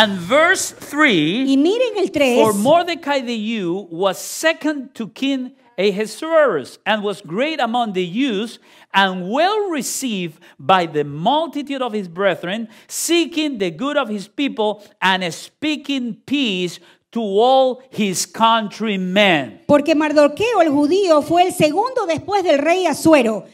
And verse 3, y miren el for Mordecai the Jew was second to King Ahasuerus and was great among the Jews and well received by the multitude of his brethren, seeking the good of his people and speaking peace to all his countrymen. Porque Mardoqueo el judío fue el segundo después del rey Asuero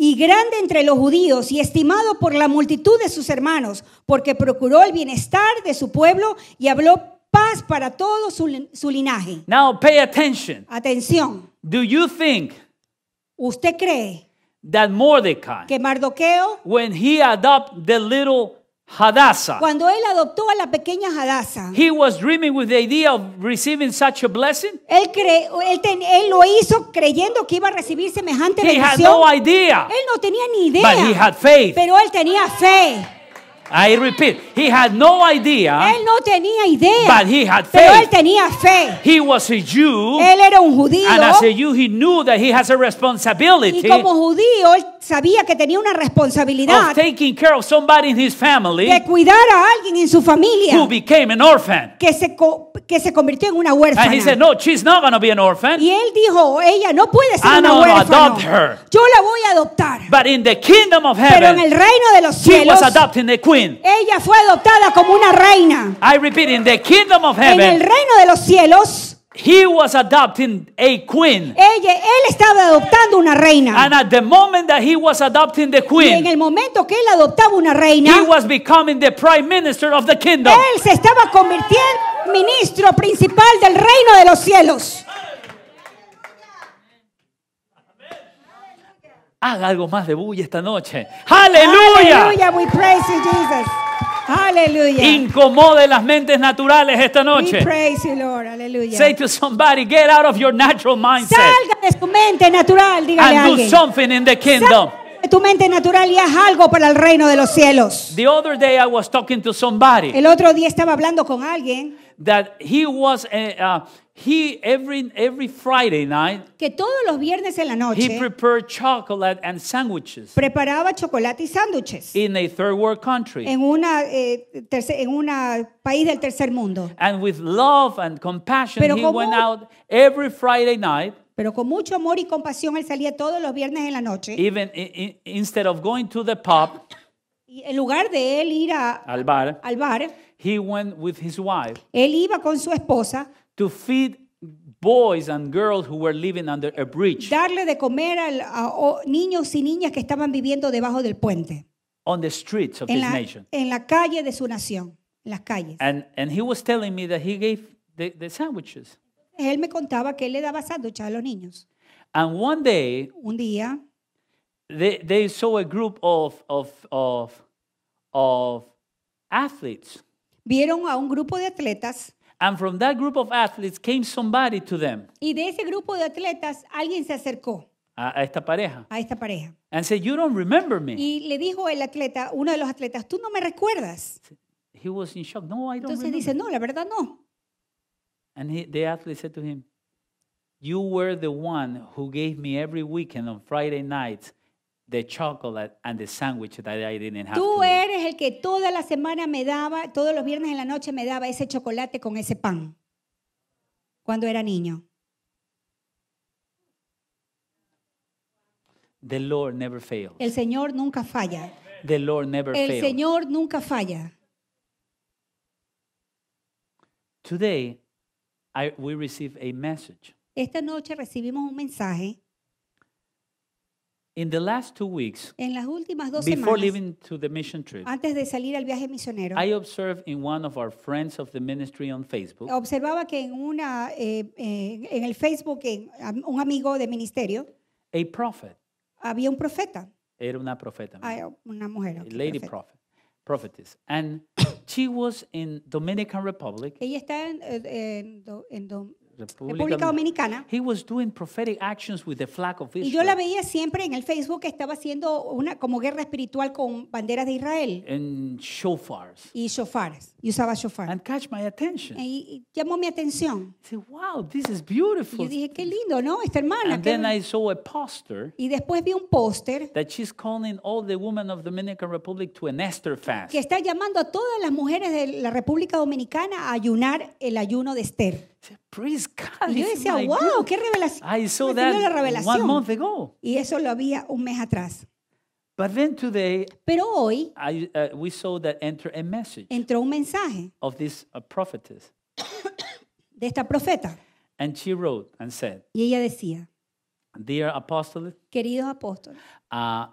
y grande entre los judíos y estimado por la multitud de sus hermanos, porque procuró el bienestar de su pueblo y habló paz para todo su, linaje. Now pay attention. Atención. Do you think ¿Usted cree that Mordecai, que Mardoqueo, when he adopted the little Hadassah. Cuando él adoptó a la pequeña Hadassah. He was dreaming with the idea of receiving such a blessing. Él, cre él, ten él lo hizo creyendo que iba a recibir semejante he bendición. Had no idea, él no tenía ni idea. But he had faith. Pero él tenía fe. I repeat, he had no idea. Él no tenía idea. But he had faith. Pero él tenía fe. He was a Jew. Él era un judío. And as a Jew, he knew that he has a responsibility. Y como judío, él sabía que tenía una responsabilidad. Of taking care of somebody in his family. De cuidar a alguien en su familia. Who became an orphan. Que se co que se convirtió en una huérfana. Y él dijo, ella no puede ser ah, una huérfana. Yo la voy a adoptar. Pero en el reino de los cielos, ella fue adoptada como una reina. en el reino de los cielos, He was adopting a queen. Ella, él estaba adoptando una reina. And at the moment that he was adopting the queen, y en el momento que él adoptaba una reina, he was becoming the prime minister of the kingdom. Él se estaba convirtiendo ministro principal del reino de los cielos. Haga algo más de bulla esta noche. Aleluya. Aleluya, we praise you, Jesus. Aleluya. Incomode las mentes naturales esta noche. praise you, Lord. Say to somebody, get out of your natural mindset. Salga de su mente natural, dígale and a alguien. do something in the kingdom. Salga tu mente natural y haz algo para el reino de los cielos. The other day I was talking to somebody El otro día estaba hablando con alguien that he was a, He every every Friday night. Que todos los viernes en la noche. He prepared chocolate and sandwiches. Preparaba chocolate y sándwiches. In a third world country. En una eh, en una país del tercer mundo. And with love and compassion he went out every Friday night. Pero con mucho amor y compasión él salía todos los viernes en la noche. Even instead of going to the pub. Y en lugar de él ir a, al bar, al bar, he went with his wife él iba con su esposa to feed boys and girls who were living under a bridge darle de comer a, niños y niñas que estaban viviendo debajo del puente on the streets of en nation. en la calle de su nación, en las calles. And, and he was telling me that he gave the, the sandwiches. Él me contaba que él le daba sándwiches a los niños. And one day, Un día they, they saw a group of, of, of, of athletes. Vieron a un grupo de atletas. And from that group of athletes came somebody to them. Y de ese grupo de atletas alguien se acercó. A, a esta pareja. A esta pareja. And said, "You don't remember me." Y le dijo el atleta, uno de los atletas, "Tú no me recuerdas." He was in shock. No, I don't Entonces remember. dice, "No, la verdad no." And he, the athlete said to him, "You were the one who gave me every weekend on Friday nights the chocolate and the sandwich that I didn't Tú eres el que toda la semana me daba, todos los viernes en la noche me daba ese chocolate con ese pan cuando era niño. The Lord never El Señor nunca falla. The el Señor nunca falla. Today Esta noche recibimos un mensaje In the last two weeks, en las últimas dos before semanas, leaving to the mission trip, antes de salir al viaje misionero, I observed in one of our friends of the ministry on Facebook, observaba que en una eh, eh, en el Facebook en, un amigo de ministerio, a prophet, había un profeta, era una profeta, ah, una mujer, okay, lady prophet, prophetess, and she was in Dominican Republic. Ella está en, eh, en, en, en República, República Dominicana. He was doing prophetic actions with the flag of Israel. Y yo la veía siempre en el Facebook que estaba haciendo una como guerra espiritual con banderas de Israel. And shofars. Y shofars. Y usaba shofar. And catch my attention. Y, y llamó mi atención. I said, wow, this is beautiful. Y dije, qué lindo, ¿no? Esta hermana. And then I saw a poster. Y después vi un póster. That she's calling all the women of Dominican Republic to an Esther fast. Que está llamando a todas las mujeres de la República Dominicana a ayunar el ayuno de Esther. Praise God. Y yo decía, wow, qué revelación. I saw that la revelación. One month ago. Y eso lo había un mes atrás. But then today, Pero hoy I, uh, we saw that enter a message entró un mensaje of this uh, prophetess. de esta profeta. And she wrote and said, y ella decía, Dear apostle, queridos apóstoles, uh,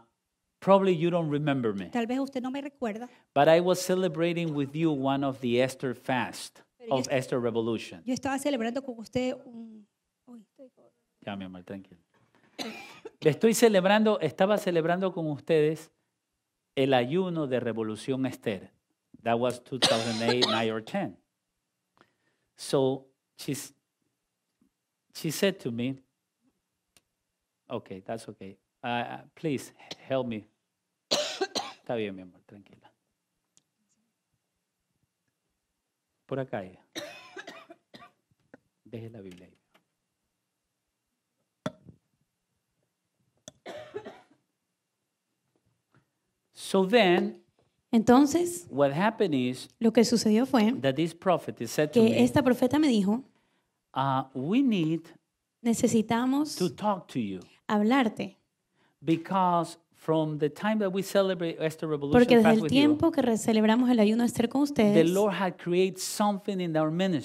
Probably you don't remember me. Tal vez usted no me recuerda. But I was celebrating with you one of the Esther fast of Esther Revolution. Yo estaba celebrando con usted un... Ya, mi amor, tranquilo. Estoy celebrando, estaba celebrando con ustedes el ayuno de Revolución Esther. That was 2008, 9 or 10. So she's, she said to me, okay, that's okay. Uh, uh, please help me. Está bien, mi amor, tranquilo. Por acá Deje la Biblia ahí. So then, entonces, what happened is lo que sucedió fue that this prophet said to que me, esta profeta me dijo, uh, we need necesitamos to talk to you, hablarte, because porque desde el tiempo que celebramos el ayuno Esther con ustedes,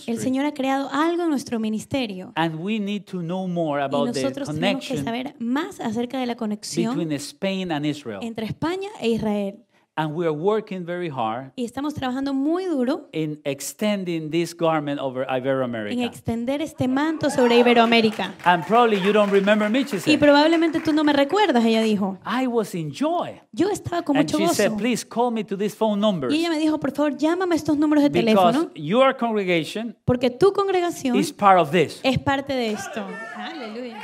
el Señor ha creado algo en nuestro ministerio. y nosotros tenemos que saber más acerca de la conexión entre España e Israel working y estamos trabajando muy duro en extender este manto sobre Iberoamérica. Y probablemente tú no me recuerdas, ella dijo. was Yo estaba con mucho gozo. Y ella me dijo, por favor, llámame a estos números de teléfono. congregation porque tu congregación es parte de esto. Aleluya.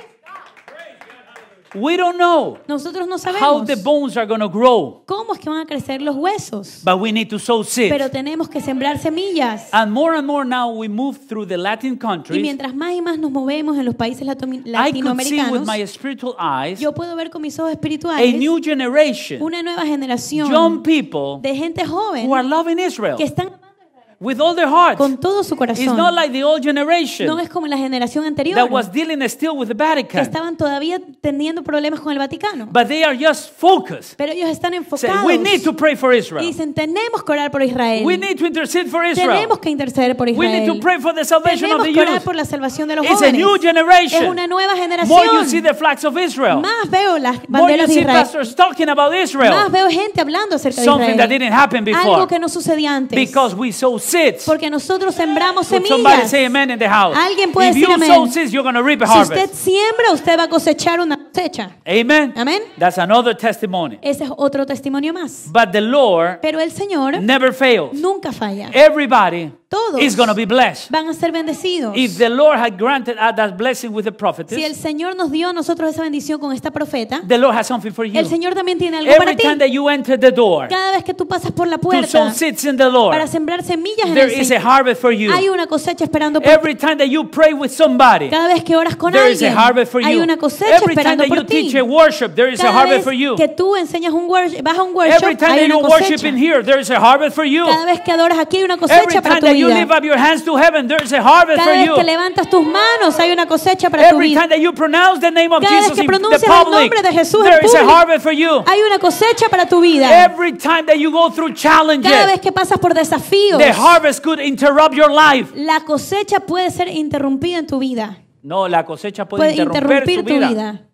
We don't know Nosotros no sabemos how the bones are going to grow, cómo es que van a crecer los huesos, but we need to sow seeds. pero tenemos que sembrar semillas. And more and more now we move through the Latin countries. Y mientras más y más nos movemos en los países latinoamericanos. I could see with my spiritual eyes yo puedo ver con mis ojos espirituales. a new generation, una nueva generación young people de gente joven who are loving Israel. que están with all their heart. con todo su corazón. It's not like the old generation no es como la generación anterior that was dealing still with the Vatican. que estaban todavía teniendo problemas con el Vaticano. But they are just focused. Pero ellos están enfocados. Say, we need to pray for Israel. Y dicen, tenemos que orar por Israel. We need to intercede for Israel. Tenemos que interceder por Israel. We need to pray for the salvation tenemos of the que orar por la salvación de los It's jóvenes. A new generation. Es una nueva generación. More you see the flags of Israel. Más veo las banderas More you see de Israel. Pastors talking about Israel. Más veo gente hablando acerca Something de Israel. That didn't happen before. Algo que no sucedía antes. Because we saw. Porque nosotros sembramos semillas. Alguien puede decir amén. Si usted siembra, usted va a cosechar una fecha. Amen. Amen. That's another testimony. Ese es otro testimonio más. But the Lord Pero el Señor never fails. Nunca falla. Everybody todos is going to be blessed. van a ser bendecidos. If the Lord had granted us that blessing with the prophetess, si el Señor nos dio a nosotros esa bendición con esta profeta, the Lord has something for you. el Señor también tiene algo Every para ti. Every Time that you enter the door, Cada vez que tú pasas por la puerta to sow seeds in the Lord, para sembrar semillas en el Señor, is a harvest for you. hay una cosecha esperando por ti. Every time that you pray with somebody, Cada vez que oras con there alguien, is a harvest for you. hay una cosecha esperando que tú enseñas vas a un worship, Every time worship in here, there is a harvest for you. Cada vez que adoras aquí hay una cosecha para time you Cada vez que levantas tus manos hay una cosecha para tu pronounce the name of Cada vez Jesus que pronuncias el nombre de Jesús there is a harvest for you. hay una cosecha para tu vida. Every time that you through Cada vez challenges, que pasas por desafíos, la cosecha puede ser interrumpida en tu vida. No, la cosecha Puede interrumpir tu vida.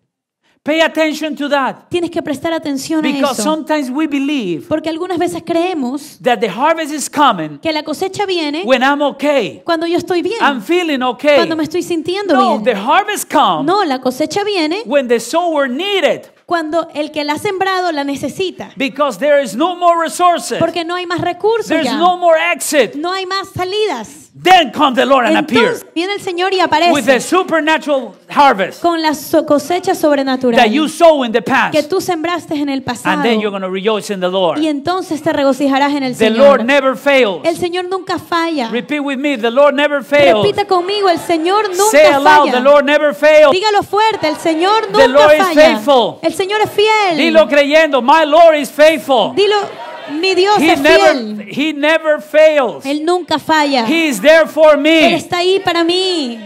Pay attention to that. Tienes que prestar atención Because a eso. Sometimes we believe Porque algunas veces creemos that the harvest is coming que la cosecha viene when I'm okay. cuando yo estoy bien. I'm feeling okay. Cuando me estoy sintiendo no, bien. The harvest comes. no, la cosecha viene when the sower needed. cuando el que la ha sembrado la necesita. Because there is no more resources. Porque no hay más recursos. There's ya. no more exit. No hay más salidas. Then comes the Lord and appears viene el Señor y aparece with the supernatural harvest con la so- cosecha sobrenatural that you sow in the past. que tú sembraste en el pasado. And then you're going to rejoice in the Lord. Y entonces te regocijarás en el The Señor. Lord never fails. El Señor nunca falla. Repeat with me, the Lord never fails. Repita conmigo, el Señor nunca Say aloud, the Lord never fails. Dígalo fuerte, el Señor nunca falla. The nunca Lord is faithful. El Señor es fiel. Dilo creyendo, my Lord is faithful. Dilo mi Dios he es never, fiel. He never fails. Él nunca falla. He is there for me. Él está ahí para mí.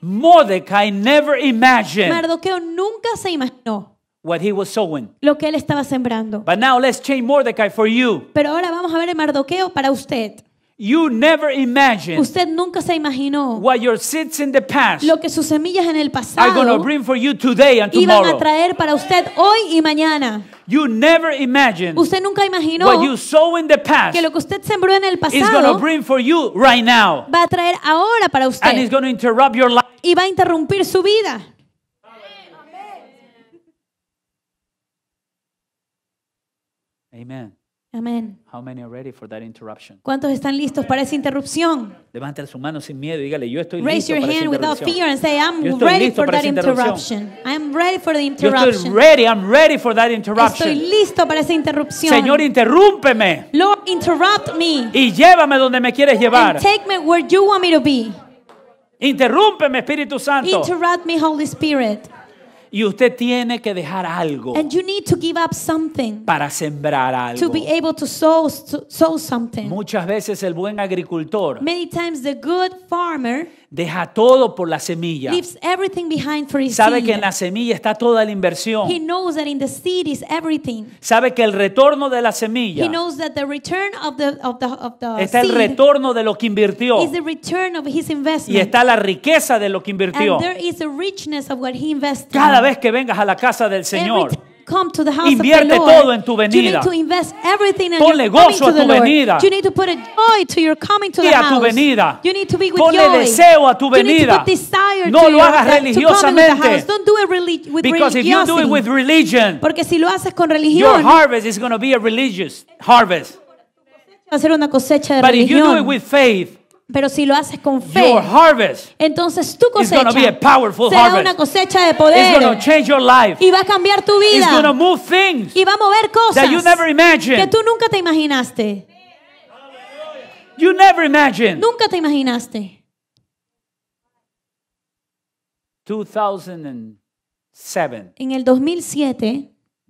Mordecai never imagined Mardoqueo nunca se imaginó what he was sowing. lo que él estaba sembrando. But now let's change Mordecai for you. Pero ahora vamos a ver el Mardoqueo para usted. Usted nunca se imaginó lo que sus semillas en el pasado iban a traer para usted hoy y mañana. usted nunca imaginó que lo que usted sembró en el pasado va a traer ahora para usted y va a interrumpir su vida. Amen. Amén. How many are ready for that interruption? ¿Cuántos están listos para esa interrupción? Levante su mano sin miedo y dígale, yo estoy Raise listo your para hand esa interrupción. fear and say, I'm Yo estoy ready listo for para that esa interruption. I'm ready for the Yo estoy interruption. ready, I'm ready for that Estoy listo para esa interrupción. Señor, interrúmpeme Lord, interrupt me y llévame donde me quieres llevar. and take me where you want me to be. Interrúmpeme, Espíritu Santo. Interrupt me, Holy Spirit. Y usted tiene que dejar algo para sembrar algo. Muchas veces el buen agricultor deja todo por la semilla. Sabe que en la semilla está toda la inversión. Sabe que el retorno de la semilla. está el retorno de lo que invirtió. Y está la riqueza de lo que invirtió. Cada vez que vengas a la casa del Señor. Come to the house Invierte of the Lord. todo en tu venida. You need to invest everything in Ponle gozo a tu venida. You need to put a joy to your coming to the tu house. venida. You need to be with Ponle joy. deseo a tu venida. You need to put no to lo your, hagas religiosamente. Don't do it relig with Because you do with religion, Porque si lo haces con religión, your harvest is going to be a religious harvest. Va a ser una cosecha de But religión. If you do it with faith, pero si lo haces con fe, entonces tu cosecha será una cosecha de poder. Y va a cambiar tu vida. y va a mover cosas que tú nunca te imaginaste. Nunca te imaginaste. 2007. En el 2007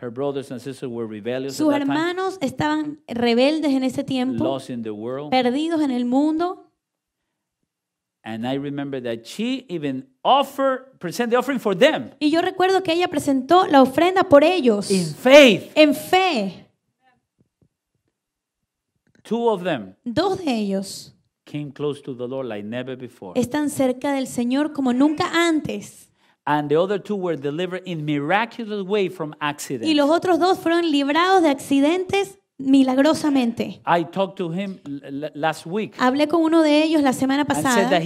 Her brothers and sisters were rebellious Sus at that time, hermanos estaban rebeldes en ese tiempo, lost in the world. perdidos en el mundo. And I remember that she even offered, present the offering for them Y yo recuerdo que ella presentó la ofrenda por ellos, in faith. en fe. Two of them Dos de ellos came close to the Lord like never before. están cerca del Señor como nunca antes. Y los otros dos fueron librados de accidentes milagrosamente. last week. Hablé con uno de ellos la semana pasada.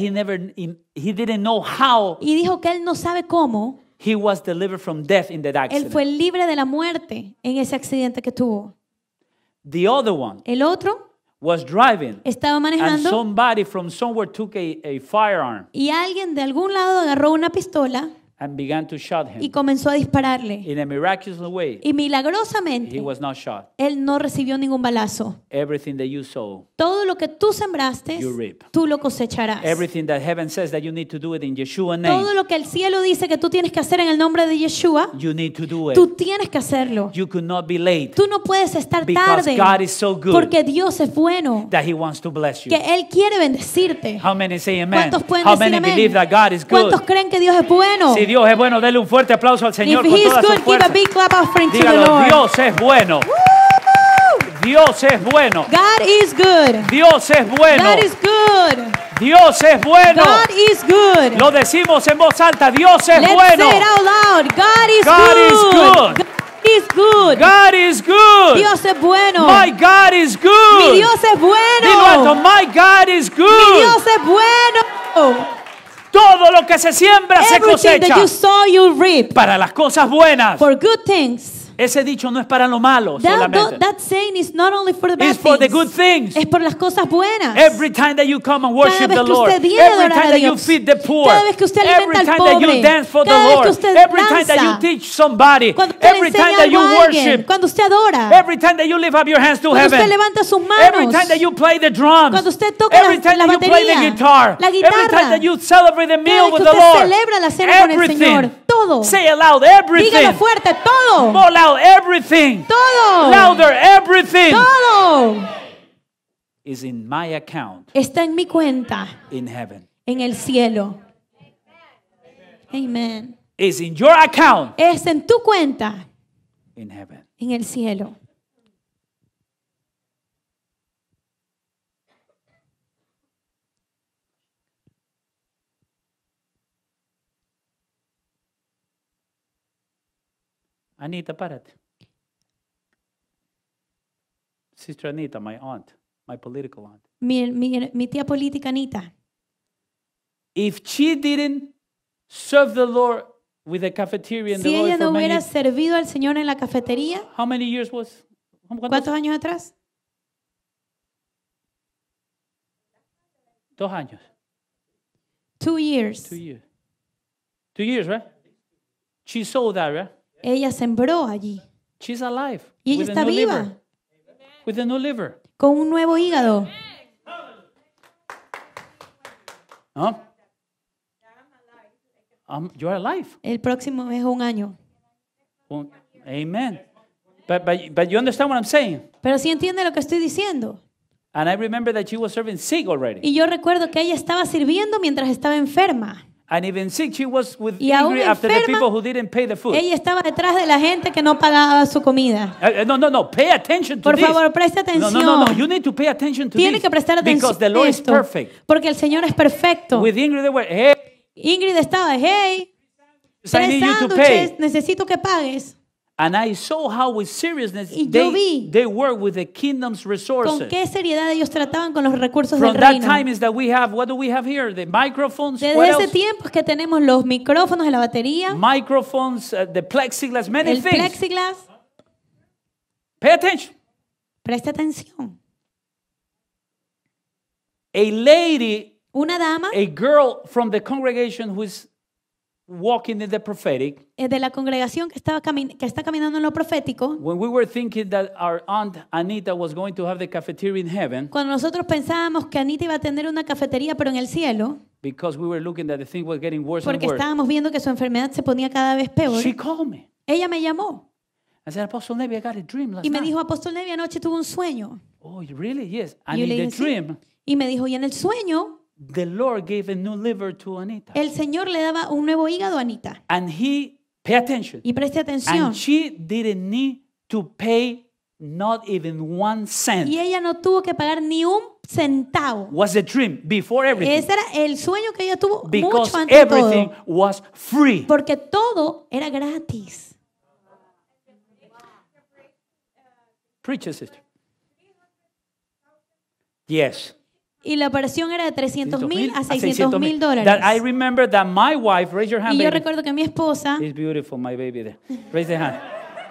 y dijo que él no sabe cómo. Él fue libre de la muerte en ese accidente que tuvo. one. El otro Estaba manejando. Y alguien de algún lado agarró una pistola. Y comenzó a dispararle. y milagrosamente, él no recibió ningún balazo. Todo lo que tú sembraste, tú lo cosecharás. Todo lo que el cielo dice que tú tienes que hacer en el nombre de Yeshua, tú tienes que hacerlo. tú no puedes estar tarde porque Dios es bueno que Él quiere bendecirte. ¿Cuántos pueden decir amén? ¿Cuántos creen que Dios es bueno? Dios es bueno, denle un fuerte aplauso al Señor con toda su fuerza. Dios es bueno. Dios es bueno. God is good. Dios es bueno. God is good. Dios es bueno. God is good. Lo decimos en voz alta. Dios es Let's bueno. Say it out loud. God is God good. Is good. Is good. God is good. Dios es bueno. My God is good. Mi Dios es bueno. Dilo alto. My God is good. Mi Dios es bueno. Todo lo que se siembra se cosecha. Para las cosas buenas. For good things. Ese dicho no es para lo malo solamente. That saying is for the good things. Es por las cosas buenas. Every time that you come and worship the Lord. Cada vez que usted viene Every time that you feed the poor. Cada vez que usted alimenta al pobre. every time that you dance for Cada the Lord. every danza. time that you teach somebody. Cuando every time that you worship. Cuando usted adora. Every time that you lift up your hands to heaven. Cuando Usted levanta sus manos. Every time that you play the drums. Cuando usted toca every time la, that batería. You play the guitar. La guitarra. Every time that you celebrate the meal with the Lord. celebra la cena con el Señor. Todo. Say aloud everything. Dígalo fuerte todo everything. Todo. Louder, everything. Todo. Is in my account. Está en mi cuenta. In heaven. En el cielo. Amen. Is in your account. Es en tu cuenta. In heaven. En el cielo. Anita, párate. Sister Anita, my aunt, my political aunt. Mi, mi, mi tía política Anita. If she didn't serve the Lord with the cafeteria and Si the ella Lord no for many- hubiera servido al Señor en la cafetería, how many years was? ¿cuántos ¿Cuántos? años atrás? Dos años. Two years. Two years. Two years, right? She sold that, right? Ella sembró allí. y ella está viva. Con un nuevo hígado. alive. El próximo es un año. amen. But, but, but you understand what I'm saying. Pero si entiende lo que estoy diciendo. And I remember that she was serving already. Y yo recuerdo que ella estaba sirviendo mientras estaba enferma. And even sick, she was with y aún enferma, after the people who didn't pay the food. Ella estaba detrás de la gente que no pagaba su comida. Uh, uh no, no, no. Pay attention to Por favor, presta preste atención. No, no, no, no, You need to pay attention to Tiene this que prestar atención. Because the Lord esto, is perfect. Porque el Señor es perfecto. With Ingrid, they were, hey. Ingrid estaba, hey, tres sándwiches, necesito que pagues. And I saw how with seriousness they, they work with the kingdom's resources. con qué seriedad ellos trataban con los recursos From del that time is that we have what do we have here? The microphones. Desde what ese else? tiempo es que tenemos los micrófonos, la batería, Microphones, uh, the plexiglass, many el things. plexiglass. Pay attention. Presta atención. A lady, una dama, a girl from the congregation who is eh, de la congregación que, estaba que está caminando en lo profético, cuando nosotros pensábamos que Anita iba a tener una cafetería pero en el cielo, porque estábamos viendo que su enfermedad se ponía cada vez peor, Ella me llamó. y me dijo, Apóstol Nevi, anoche tuve un sueño. Oh, really? Yes. y dream. Y me dijo, y en el sueño The Lord gave a new liver to Anita. El Señor le daba un nuevo hígado a Anita. And he, pay attention. Y preste atención. And she didn't need to pay not even one cent. Y ella no tuvo que pagar ni un centavo. Was a dream before everything. Ese era el sueño que ella tuvo Because mucho antes everything todo. was free. Porque todo era gratis. Preacher sister. Yes. Y la operación era de 300 mil a 600 mil dólares. That I remember that my wife, raise your hand, y yo baby. recuerdo que mi esposa. It's beautiful, my baby there. Raise the hand.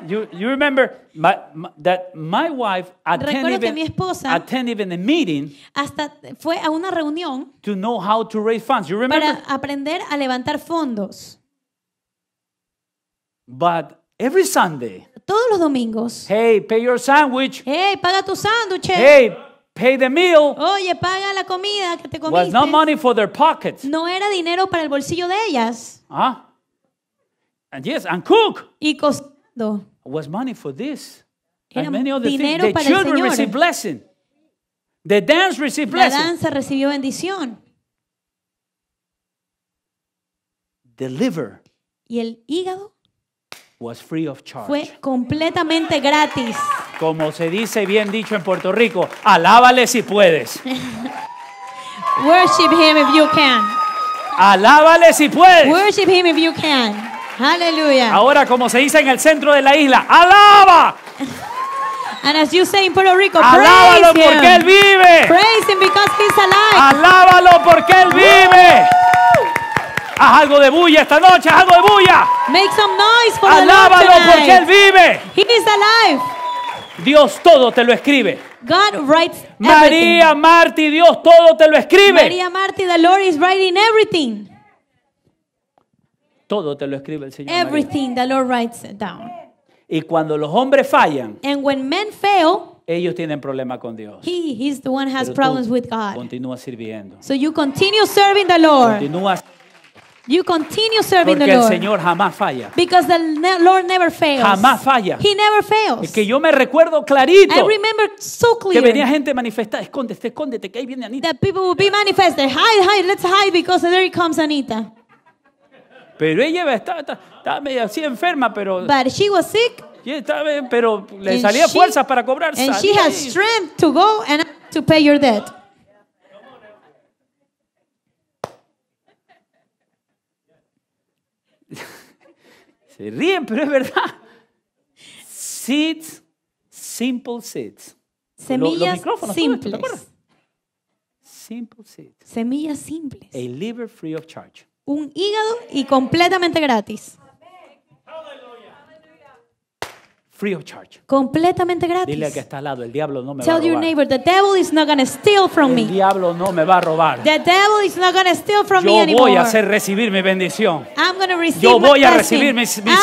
You, you remember my, my, that my wife attended even, que mi esposa attend even a meeting hasta fue a una reunión to know how to raise funds. You remember? Para aprender a levantar fondos. But every Sunday. Todos los domingos. Hey, pay your sandwich. Hey, paga tu sándwich. Hey, pay the meal Oye, paga la comida que te comiste. was not money for their pockets. No era dinero para el bolsillo de ellas. Ah. And yes, and cook Y costando. was money for this. Era and many other dinero things. The para received blessing. The dance received La blessing. danza recibió bendición The liver y el hígado was free of charge. fue completamente gratis. Como se dice bien dicho en Puerto Rico, alábale si puedes. Worship him if you can. Alábale si puedes. Worship him if you can. Aleluya. Ahora como se dice en el centro de la isla, alaba. And as you say in Puerto Rico, Alábalo praise porque him. él vive. Praise him because he's alive. Alábalo porque él vive. Haz algo de bulla esta noche, haz algo de bulla. Make some noise for Alábalo the Lord porque él vive. He is alive. Dios todo te lo escribe. God writes everything. María, Marti, Dios todo te lo escribe. María, Marti, the Lord is writing everything. Todo te lo escribe el Señor. Everything María. the Lord writes down. Y cuando los hombres fallan, And when men fail, ellos tienen problemas con Dios. He, he's the one who has Pero problems with God. Continúa sirviendo. So you continue serving the Lord. Continúa You continue serving Porque the el Lord. Señor jamás falla. Because the Lord never fails. Jamás falla. He never fails. Es que yo me recuerdo clarito. I remember so clear. Que venía gente manifestada, escóndete, escóndete, que ahí viene Anita. That people will be manifested. Hide, hide, let's hide because there comes Anita. Pero ella estaba, estaba medio así enferma, pero But she was sick. Estaba, pero le and salía she, fuerzas para cobrar. And she has strength to go and to pay your debt. Se ríen, pero es verdad. Seeds, simple seeds. Semillas simples. simple seeds. Semillas simples. A liver free of charge. Un hígado y completamente gratis. Free of charge. Completamente gratis. Dile que está al lado, el diablo no me Tell va a robar. Tell your neighbor, the devil is not gonna steal from el me. El diablo no me va a robar. The devil is not gonna steal from Yo me anymore. Yo voy a hacer recibir mi bendición. I'm gonna receive Yo voy my a recibir mi, mi semilla.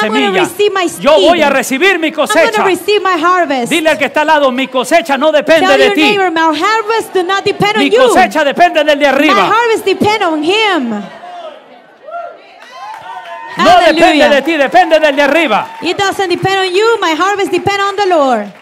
Yo voy a recibir mi cosecha. I'm gonna receive my harvest. Dile al que está al lado, mi cosecha no depende Tell de your Neighbor, my harvest do not depend on you. mi cosecha you. depende del de arriba. My harvest depend on him. No Hallelujah. depende de ti, depende del de arriba. It doesn't depend on you, my harvest depend on the Lord.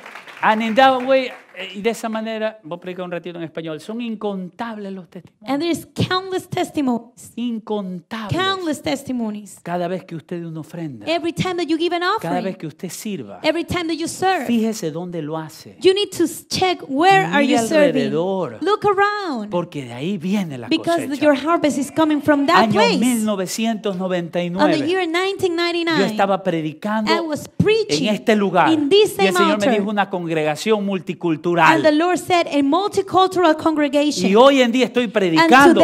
And in that way, eh, y de esa manera, voy a predicar un ratito en español, son incontables los testimonios. And there's countless testimonies. Incontables. Countless testimonies. Cada vez que usted dé una ofrenda. Every time that you give an offering. Cada vez que usted sirva. Every time that you serve. Fíjese dónde lo hace. You need to check where Mira are you alrededor, serving. Look around. Porque de ahí viene la Because cosecha. Because your harvest is coming from that Año place. 1999. On the year 1999. Yo estaba predicando I was preaching en este lugar. In this same y el Señor altar. me dijo una congregación multicultural multicultural. And the Lord said, a multicultural congregation. Y hoy en día estoy predicando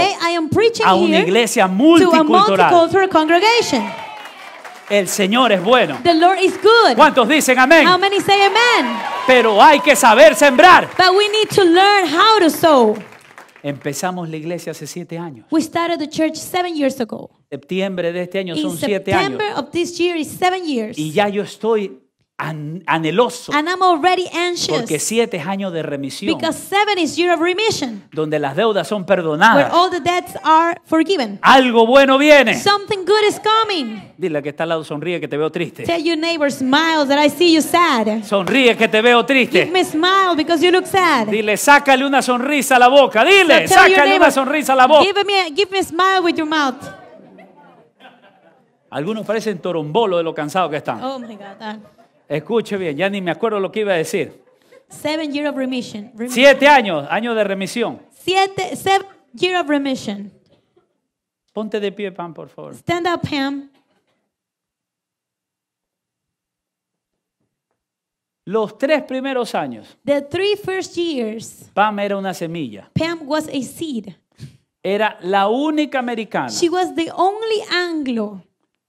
a una iglesia multicultural. multicultural congregation. El Señor es bueno. The Lord is good. ¿Cuántos dicen amén? How many say amen? Pero hay que saber sembrar. But we need to learn how to sow. Empezamos la iglesia hace siete años. We started the church seven years ago. Septiembre de este año In son siete September años. Of this year is seven years. Y ya yo estoy anheloso. Porque siete es año de remisión. Donde las deudas son perdonadas. Algo bueno viene. Something good Dile que está al lado sonríe que te veo triste. Sonríe que te veo triste. Dile sácale una sonrisa a la boca. Dile sácale una sonrisa a la boca. Algunos parecen torombolo de lo cansado que están. Oh my God. Escuche bien, ya ni me acuerdo lo que iba a decir. Seven years of remission. Siete años, año de remisión. seven year of remission. Ponte de pie, Pam, por favor. Stand up, Pam. Los tres primeros años. The three first years. Pam era una semilla. Pam was a seed. Era la única americana. She was the only Anglo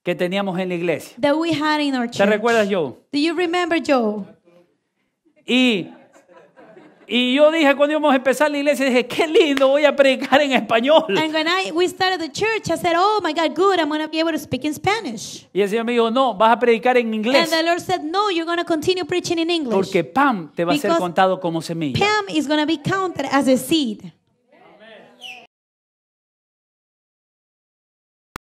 que teníamos en la iglesia. That we had in our ¿Te church. recuerdas, Joe? Do you remember Joe? Y, y yo dije cuando íbamos a empezar la iglesia, dije, qué lindo, voy a predicar en español. And when I we started the church, I said, "Oh my God, good! I'm gonna be able to speak in Spanish." Y el Señor me dijo, no, vas a predicar en And inglés the Lord said, "No, you're gonna continue preaching in English." porque Pam te va a ser contado como semilla. Pam is gonna be counted as a seed.